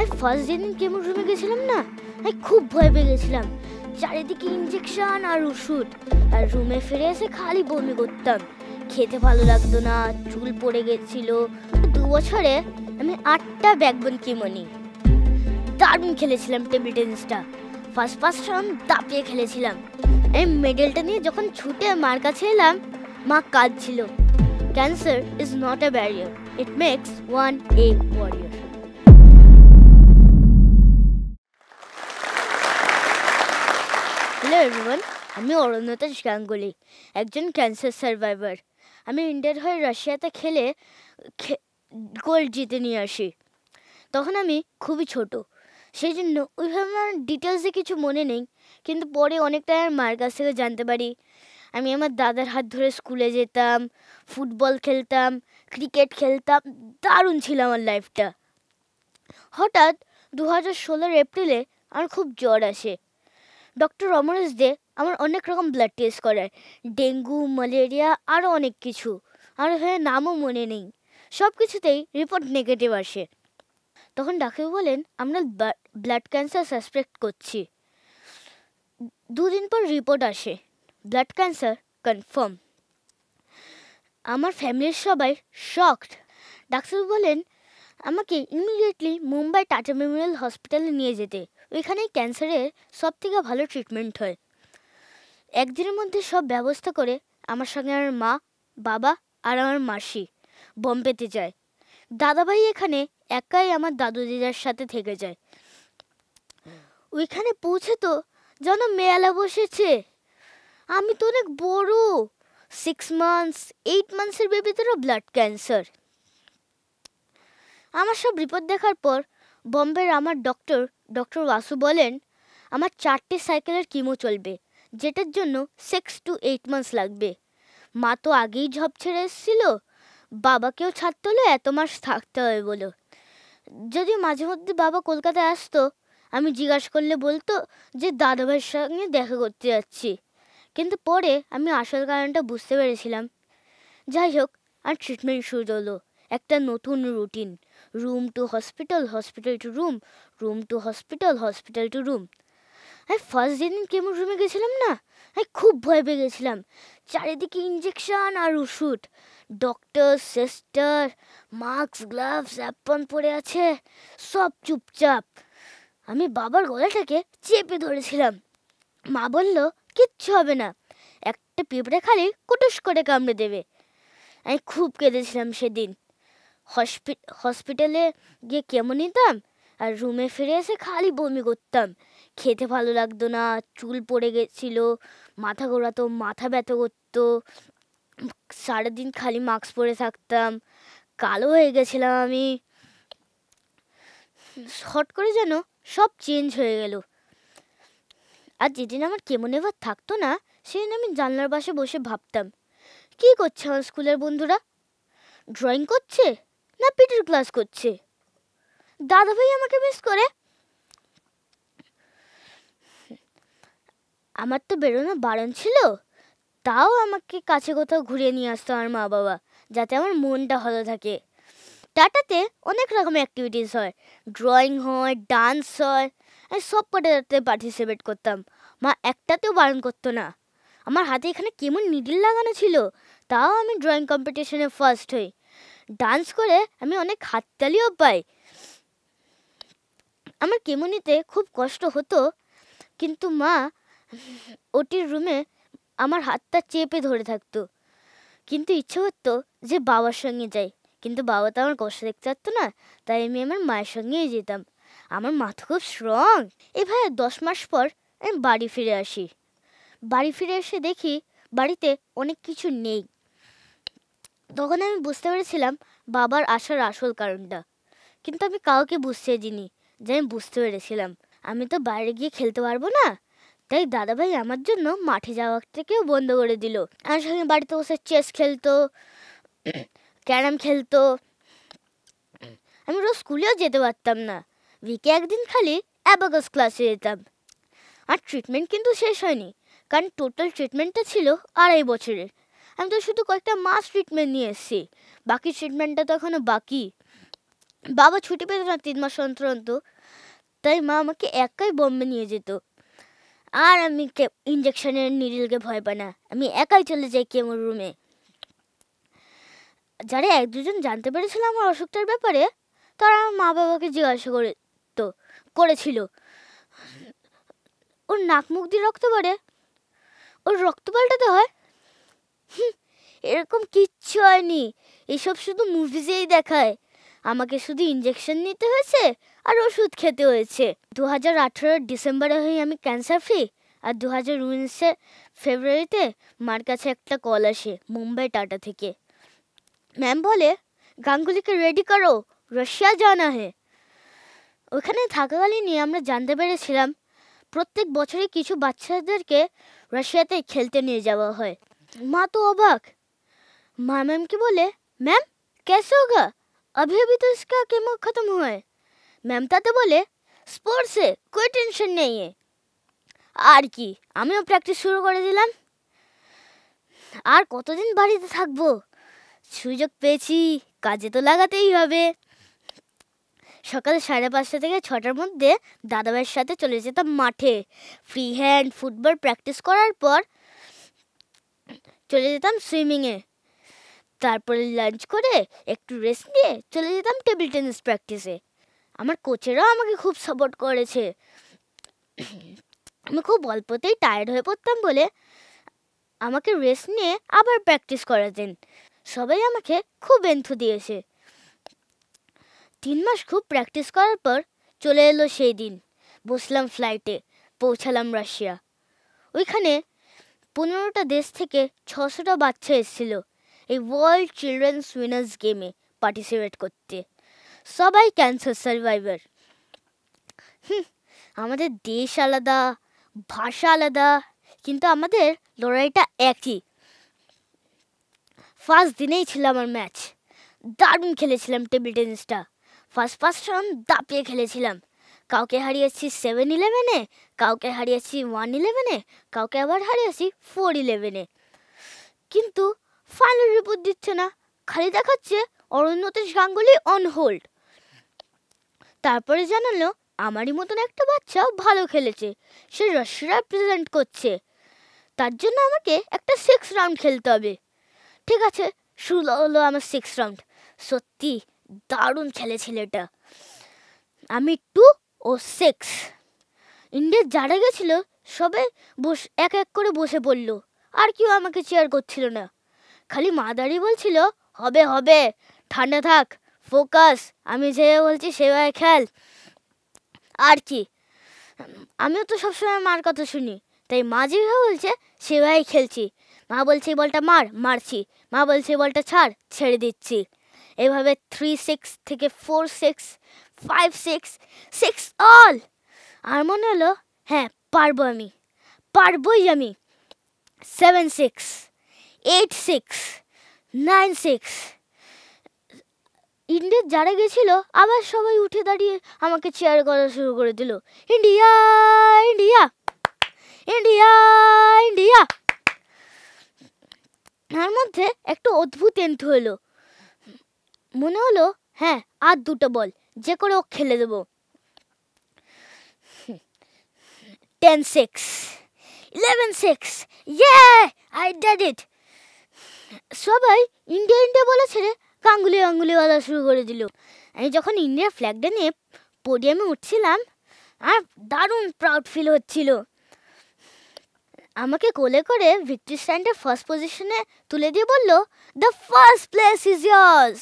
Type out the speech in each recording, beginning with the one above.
আমি ফার্স্ট যেদিন কেমো রুমে গেছিলাম না আমি খুব ভয় পেয়ে গেছিলাম চারিদিকে ইঞ্জেকশন আর ওষুধ আর রুমে ফিরে এসে খালি বমি করতাম খেতে ভালো লাগতো না চুল পড়ে গেছিল দু বছরে আমি আটটা ব্যাকবোন কেমো নিই দারুণ খেলেছিলাম টেবিল টেনিসটা ফার্স্ট ফার্স্ট আমি দাপিয়ে খেলেছিলাম এই মেডেলটা নিয়ে যখন ছুটে মার কাছে এলাম মা কাঁদছিল cancer is not a barrier it makes one a warrior আমি অরণ্যতাস গাঙ্গুলি একজন ক্যান্সার সার্ভাইভার আমি ইন্ডিয়ার হয়ে রাশিয়াতে খেলে গোল্ড জিতে নিয়ে আসি তখন আমি খুবই ছোট সেই জন্য ওইভাবে আমার ডিটেলসে কিছু মনে নেই কিন্তু পরে অনেকটা আমার মার কাছ থেকে জানতে পারি আমি আমার দাদার হাত ধরে স্কুলে যেতাম ফুটবল খেলতাম ক্রিকেট খেলতাম দারুণ ছিল আমার লাইফটা হঠাৎ দু হাজার ষোলোর এপ্রিলে আমার খুব জ্বর আসে ডক্টর রমনেশ দে আমার অনেক রকম ব্লাড টেস্ট করায় ডেঙ্গু ম্যালেরিয়া আরও অনেক কিছু আর হয়ে নামও মনে নেই সব কিছুতেই রিপোর্ট নেগেটিভ আসে তখন ডাক্তার বলেন আমরা ব্লাড ক্যান্সার সাসপেক্ট করছি দুদিন পর রিপোর্ট আসে ব্লাড ক্যান্সার কনফার্ম আমার ফ্যামিলির সবাই শকড ডাক্তার বলেন আমাকে ইমিডিয়েটলি মুম্বাই টাটা মেমোরিয়াল হসপিটালে নিয়ে যেতে ওইখানেই ক্যান্সারের সব থেকে ভালো ট্রিটমেন্ট হয় একদিনের মধ্যে সব ব্যবস্থা করে আমার সঙ্গে আমার মা বাবা আর আমার মাসি বম্বেতে যায় দাদাভাই এখানে একাই আমার দাদু দিদার সাথে থেকে যায় ওইখানে পৌঁছে তো যেন মেলা বসেছে আমি তো অনেক বড় সিক্স মান্থস এইট মান্থসের বেবিদেরও ব্লাড ক্যান্সার আমার সব রিপোর্ট দেখার পর বম্বের আমার ডক্টর ডক্টর বাসু বলেন আমার চারটে সাইকেলের কিমো চলবে যেটার জন্য সিক্স টু এইট মান্থস লাগবে মা তো আগেই ঝপ ছেড়ে এসেছিল বাবাকেও ছাড়তে হলে এত মাস থাকতে হবে বলো যদি মাঝে মধ্যে বাবা কলকাতায় আসতো আমি জিজ্ঞাসা করলে বলতো যে দাদাভাইয়ের সঙ্গে দেখা করতে যাচ্ছি কিন্তু পরে আমি আসল কারণটা বুঝতে পেরেছিলাম যাই হোক আর ট্রিটমেন্ট শুরু হলো একটা নতুন routine room to hospital, hospital to room, room to hospital, hospital to room. আমি ফার্স্ট যেদিন কেমন রুমে গেছিলাম না আমি খুব ভয় পেয়ে গেছিলাম চারিদিকে ইঞ্জেকশান আর ওষুধ doctor sister mask gloves apron পরে আছে সব চুপচাপ আমি বাবার গলাটাকে চেপে ধরেছিলাম মা বলল কিচ্ছু হবে না একটা পেঁপড়ে খালি কুটুস করে কামড়ে দেবে আমি খুব কেঁদেছিলাম সেদিন হসপিটালে গিয়ে কেমন নিতাম আর রুমে ফিরে এসে খালি বমি করতাম খেতে ভালো লাগতো না চুল পড়ে গেছিল মাথা ঘোরাতো মাথা ব্যথা করতো সারাদিন খালি মাস্ক পরে থাকতাম কালো হয়ে গেছিলাম আমি হট করে যেন সব চেঞ্জ হয়ে গেল আর যেদিন আমার কেমন এবার থাকতো না সেদিন আমি জানলার পাশে বসে ভাবতাম কী করছে আমার স্কুলের বন্ধুরা ড্রয়িং করছে না পিটির ক্লাস করছে দাদাভাই আমাকে মিস করে আমার তো বেরোনো বারণ ছিল তাও আমাকে কাছে কোথাও ঘুরিয়ে নিয়ে আসতো আমার মা বাবা যাতে আমার মনটা ভালো থাকে টাটাতে অনেক রকমের অ্যাক্টিভিটিস হয় ড্রয়িং হয় ডান্স হয় আমি সব কটাতে পার্টিসিপেট করতাম মা একটাতেও বারণ করতো না আমার হাতে এখানে কেমন নিডিল লাগানো ছিল তাও আমি ড্রয়িং কম্পিটিশনে ফার্স্ট হই ডান্স করে আমি অনেক হাততালিও পাই আমার কেমনিতে খুব কষ্ট হতো কিন্তু মা ওটির রুমে আমার হাতটা চেপে ধরে থাকতো কিন্তু ইচ্ছে করতো যে বাবার সঙ্গে যাই কিন্তু বাবা তো আমার কষ্ট দেখতে পারতো না তাই আমি আমার মায়ের সঙ্গেই যেতাম আমার তো খুব স্ট্রং এভাবে দশ মাস পর আমি বাড়ি ফিরে আসি বাড়ি ফিরে এসে দেখি বাড়িতে অনেক কিছু নেই তখন আমি বুঝতে পেরেছিলাম বাবার আসার আসল কারণটা কিন্তু আমি কাউকে বুঝতে দিইনি যে আমি বুঝতে পেরেছিলাম আমি তো বাইরে গিয়ে খেলতে পারবো না তাই দাদাভাই আমার জন্য মাঠে যাওয়ার থেকেও বন্ধ করে দিল আমার সঙ্গে বাড়িতে বসে চেস খেলতো ক্যারাম খেলতো আমি রোজ স্কুলেও যেতে পারতাম না উইকে একদিন খালি অ্যাবাগাস ক্লাসে যেতাম আর ট্রিটমেন্ট কিন্তু শেষ হয়নি কারণ টোটাল ট্রিটমেন্টটা ছিল আড়াই বছরের আমি তো শুধু কয়েকটা মাস ট্রিটমেন্ট নিয়ে এসেছি বাকি ট্রিটমেন্টটা তো এখনও বাকি বাবা ছুটি পেত না তিন মাস অন্তর অন্তর তাই মা আমাকে একাই বম্বে নিয়ে যেত আর আমি ইঞ্জেকশনের নিডিলকে ভয় পাই না আমি একাই চলে যাই কেমোর রুমে যারা এক দুজন জানতে পেরেছিল আমার অসুখটার ব্যাপারে তারা আমার মা বাবাকে জিজ্ঞাসা করে তো করেছিল ওর নাক মুখ দিয়ে রক্ত পড়ে ওর রক্ত পাল্টাতে হয় এরকম কিচ্ছু হয়নি এসব শুধু মুভিজেই দেখায় আমাকে শুধু ইঞ্জেকশন নিতে হয়েছে আর ওষুধ খেতে হয়েছে দু হাজার আঠেরোর ডিসেম্বরে হয়ে আমি ক্যান্সার ফ্রি আর দু হাজার উনিশে ফেব্রুয়ারিতে মার কাছে একটা কল আসে মুম্বাই টাটা থেকে ম্যাম বলে গাঙ্গুলিকে রেডি করো রাশিয়া জানা হে ওখানে থাকাকালীনই আমরা জানতে পেরেছিলাম প্রত্যেক বছরে কিছু বাচ্চাদেরকে রাশিয়াতে খেলতে নিয়ে যাওয়া হয় মা তো অবাক মা ম্যাম की বলে ম্যাম कैसे होगा अभी তো तो इसका केमो खत्म ম্যাম তাতে বলে স্পোর্টসে কোনো টেনশন নেই আর কি আমিও প্র্যাকটিস শুরু করে দিলাম আর কতদিন বাড়িতে থাকবো সুযোগ পেয়েছি কাজে তো লাগাতেই হবে সকাল সাড়ে পাঁচটা থেকে ছটার মধ্যে দাদাভাইয়ের সাথে চলে যেতাম মাঠে ফ্রি হ্যান্ড ফুটবল প্র্যাকটিস করার পর চলে যেতাম সুইমিংয়ে তারপরে লাঞ্চ করে একটু রেস্ট নিয়ে চলে যেতাম টেবিল টেনিস প্র্যাকটিসে আমার কোচেরাও আমাকে খুব সাপোর্ট করেছে আমি খুব অল্পতেই টায়ার্ড হয়ে পড়তাম বলে আমাকে রেস্ট নিয়ে আবার প্র্যাকটিস করাতেন সবাই আমাকে খুব এন্থু দিয়েছে তিন মাস খুব প্র্যাকটিস করার পর চলে এলো সেই দিন বসলাম ফ্লাইটে পৌঁছালাম রাশিয়া ওইখানে পনেরোটা দেশ থেকে ছশোটা বাচ্চা এসেছিল এই ওয়ার্ল্ড চিলড্রেন্স উইনার্স গেমে পার্টিসিপেট করতে সবাই ক্যান্সার সার্ভাইভার আমাদের দেশ আলাদা ভাষা আলাদা কিন্তু আমাদের লড়াইটা একই ফার্স্ট দিনেই ছিল আমার ম্যাচ দারুণ খেলেছিলাম টেবিল টেনিসটা ফার্স্ট ফার্স্ট রাউন্ড দাপিয়ে খেলেছিলাম কাউকে হারিয়েছি সেভেন ইলেভেনে কাউকে হারিয়েছি ওয়ান ইলেভেনে কাউকে আবার হারিয়েছি ফোর ইলেভেনে কিন্তু ফাইনাল রিপোর্ট দিচ্ছে না খালি দেখাচ্ছে অরুণতেশ গাঙ্গুলি অন হোল্ড তারপরে জানালো আমারই মতন একটা বাচ্চা ভালো খেলেছে সে রাশিয়া প্রেজেন্ট করছে তার জন্য আমাকে একটা সিক্স রাউন্ড খেলতে হবে ঠিক আছে শুরু হলো আমার সিক্স রাউন্ড সত্যি দারুণ খেলেছিল ছেলেটা আমি একটু ও সেক্স ইন্ডিয়া যারা গেছিল সবে বস এক এক করে বসে পড়ল আর কেউ আমাকে চেয়ার করছিল না খালি মাদারি বলছিল হবে হবে ঠান্ডা থাক ফোকাস আমি যে বলছি সেভাবে খেল আর কি আমিও তো সবসময় মার কথা শুনি তাই মা যেভাবে বলছে সেভাবেই খেলছি মা বলছে এই বলটা মার মারছি মা বলছে বলটা ছাড় ছেড়ে দিচ্ছি এভাবে থ্রি সিক্স থেকে four six five six six all আর মনে হলো হ্যাঁ পারবো আমি পারবই আমি seven six eight six nine six ইন্ডিয়ার যারা গেছিলো আবার সবাই উঠে দাঁড়িয়ে আমাকে চেয়ার করা শুরু করে দিল ইন্ডিয়া ইন্ডিয়া ইন্ডিয়া ইন্ডিয়া তার মধ্যে একটা অদ্ভুত এন্থ হলো মনে হলো হ্যাঁ আর দুটো বল যে করে ও খেলে দেবো টেন সিক্স ইলেভেন সিক্স ইয়ে আই ডেড ইট সবাই ইন্ডিয়া ইন্ডিয়া বলে ছেড়ে গাঙ্গুলি গাঙ্গুলি বলা শুরু করে দিল আমি যখন ইন্ডিয়ার ফ্ল্যাগটা নিয়ে পোডিয়ামে উঠছিলাম আর দারুণ প্রাউড ফিল হচ্ছিল আমাকে কোলে করে ভিক্টরি স্ট্যান্ডের ফার্স্ট পজিশনে তুলে দিয়ে বললো the first place is yours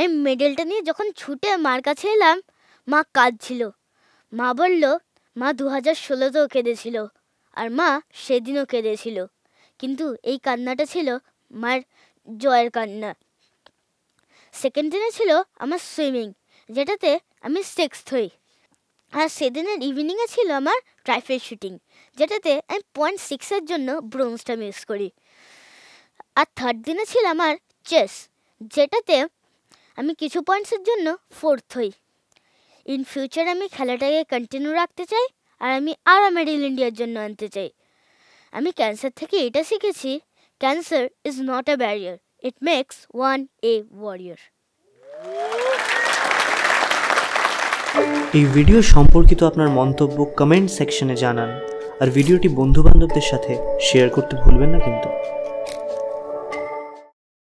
আমি মেডেলটা নিয়ে যখন ছুটে মার কাছে এলাম মা কাঁদছিল মা বলল মা দু হাজার ষোলোতেও কেঁদেছিল আর মা সেদিনও কেঁদেছিল কিন্তু এই কান্নাটা ছিল মার জয়ের কান্না সেকেন্ড দিনে ছিল আমার সুইমিং যেটাতে আমি সিক্স হই আর সেদিনের ইভিনিংয়ে ছিল আমার ট্রাইফেল শুটিং যেটাতে আমি পয়েন্ট সিক্সের জন্য ব্রোঞ্জটা মিস করি আর থার্ড দিনে ছিল আমার চেস যেটাতে আমি কিছু পয়েন্টসের জন্য ফোর্থ হই ইন ফিউচার আমি খেলাটাকে কন্টিনিউ রাখতে চাই আর আমি আরও মেডেল ইন্ডিয়ার জন্য আনতে চাই আমি ক্যান্সার থেকে এটা শিখেছি cancer is not a barrier it makes one a warrior এই ভিডিও সম্পর্কিত আপনার মন্তব্য কমেন্ট সেকশনে জানান আর ভিডিওটি বন্ধুবান্ধবদের সাথে শেয়ার করতে ভুলবেন না কিন্তু